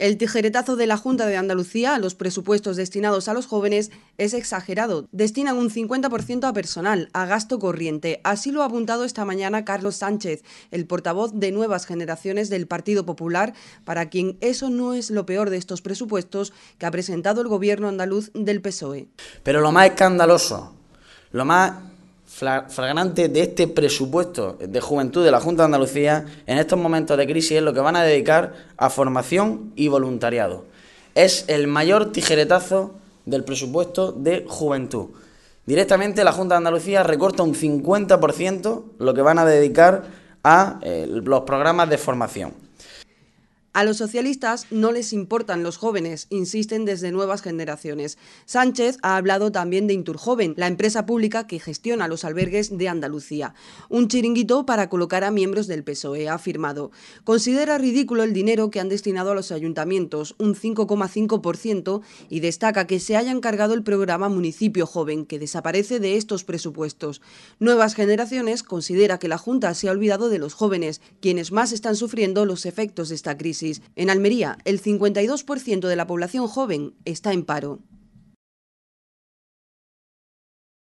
El tijeretazo de la Junta de Andalucía a los presupuestos destinados a los jóvenes es exagerado. Destinan un 50% a personal, a gasto corriente. Así lo ha apuntado esta mañana Carlos Sánchez, el portavoz de Nuevas Generaciones del Partido Popular, para quien eso no es lo peor de estos presupuestos que ha presentado el gobierno andaluz del PSOE. Pero lo más escandaloso, lo más flagrante de este presupuesto de juventud de la Junta de Andalucía en estos momentos de crisis es lo que van a dedicar a formación y voluntariado. Es el mayor tijeretazo del presupuesto de juventud. Directamente la Junta de Andalucía recorta un 50% lo que van a dedicar a eh, los programas de formación. A los socialistas no les importan los jóvenes, insisten desde nuevas generaciones. Sánchez ha hablado también de Inturjoven, la empresa pública que gestiona los albergues de Andalucía. Un chiringuito para colocar a miembros del PSOE, ha afirmado. Considera ridículo el dinero que han destinado a los ayuntamientos, un 5,5%, y destaca que se haya encargado el programa Municipio Joven, que desaparece de estos presupuestos. Nuevas generaciones considera que la Junta se ha olvidado de los jóvenes, quienes más están sufriendo los efectos de esta crisis. En Almería, el 52% de la población joven está en paro.